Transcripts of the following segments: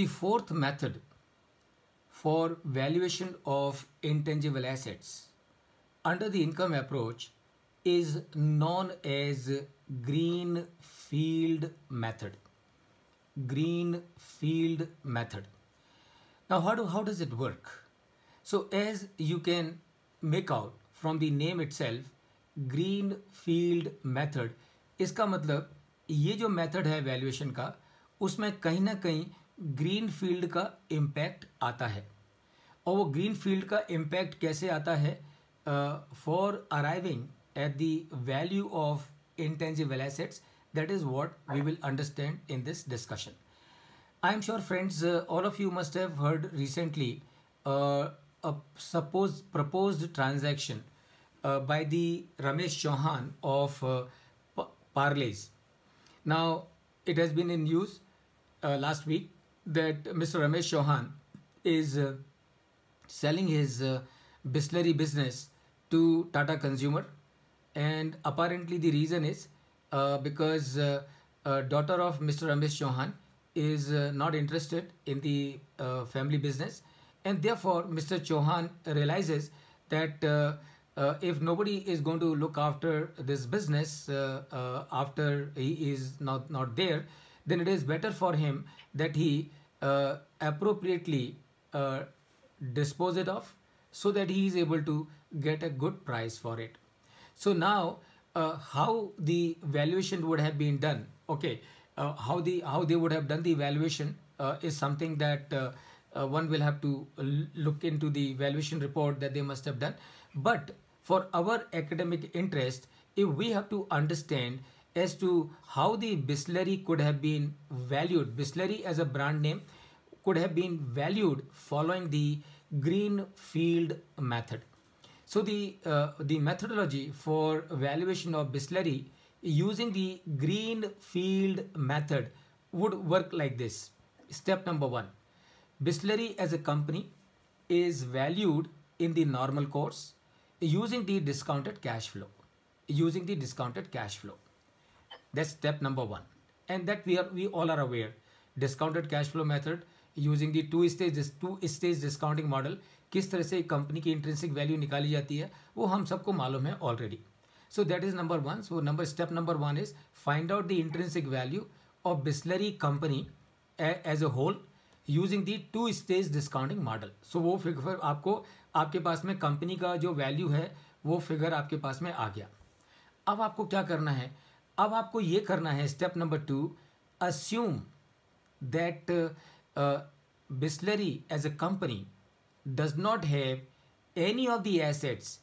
The fourth method for valuation of intangible assets under the income approach is known as green field method green field method now how do how does it work so as you can make out from the name itself green field method iska matlab ye jo method hai valuation ka usme kahin na kahin green field का impact आता है और वो green field का impact कैसे आता है for arriving at the value of intangible assets that is what we will understand in this discussion I am sure friends all of you must have heard recently suppose propose transaction by the Ramesh Chauhan of Parle's now it has been in news last week that Mr. Ramesh Chauhan is uh, selling his uh, business to Tata Consumer and apparently the reason is uh, because uh, uh daughter of Mr. Ramesh Chauhan is uh, not interested in the uh, family business and therefore Mr. Chauhan realizes that if nobody is going to look after this business after he is not, not there, then it is better for him that he uh, appropriately uh, dispose it of so that he is able to get a good price for it. So now uh, how the valuation would have been done, okay, uh, how, the, how they would have done the valuation uh, is something that uh, one will have to look into the valuation report that they must have done. But for our academic interest, if we have to understand as to how the Bisleri could have been valued. Bisleri as a brand name could have been valued following the Greenfield method. So the, uh, the methodology for valuation of Bisleri using the Greenfield method would work like this. Step number one, Bisleri as a company is valued in the normal course using the discounted cash flow, using the discounted cash flow. That's step number one. And that we, are, we all are aware. Discounted cash flow method using the two stage two stage discounting model किस तरह से एक company की intrinsic value निकाली जाती है वो हम सबको मालूम है already so that is number one so number step number one is find out the intrinsic value of Bisleri company as a whole using the two stage discounting model so वो figure आपको आपके पास में कंपनी का जो value है वो figure आपके पास में आ गया अब आपको क्या करना है अब आपको ये करना है step number two assume that Bisleri as a company does not have any of the assets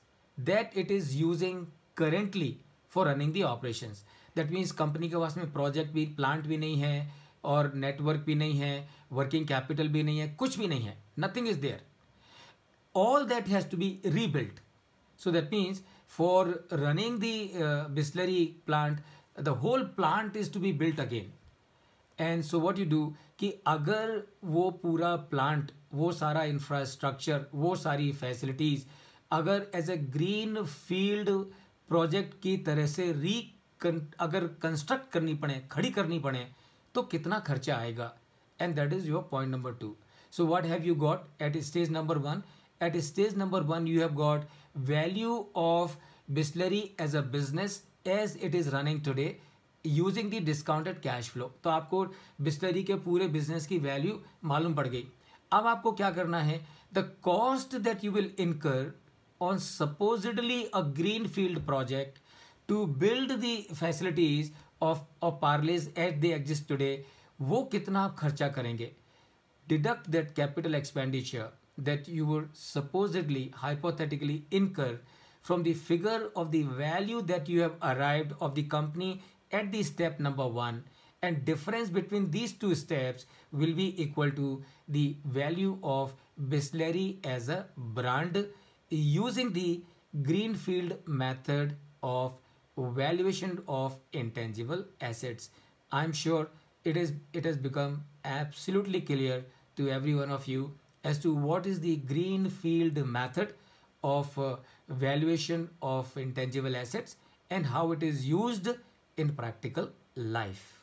that it is using currently for running the operation that means company के पास में प्रोजेक्ट भी प्लांट भी नहीं है और नेटवर्क भी नहीं है वर्किंग कैपिटल भी नहीं है कुछ भी नहीं है nothing is there all that has to be rebuilt so that means for running Bisleri plant the whole plant is to be built again and so what you do कि अगर वो पूरा प्लांट वो सारा इंफ्रास्ट्रक्चर वो सारी फैसिलिटीज़ अगर as a green field project की तरह से री अगर कंस्ट्रक्ट करनी पड़े खड़ी करनी पड़े तो कितना खर्चा आएगा and that is your point number two so what have you got at stage number one at stage number one you have got value of Bisleri as a business as it is running today using the discounted cash flow तो आपको बिस्तरी के पूरे business की value मालूम पड़ गई अब आपको क्या करना है the cost that you will incur supposedly a green field project to build the facilities of of Parle's at the exist today वो कितना आप खर्चा करेंगे deduct that capital expenditure that you would supposedly hypothetically incur from the figure of the value that you have arrived of the company at the step number one and difference between these two steps will be equal to the value of Bisleri as a brand using the Greenfield method of valuation of intangible assets. I'm sure it is it has become absolutely clear to every one of you as to what is the Greenfield method of uh, valuation of intangible assets and how it is used in practical life.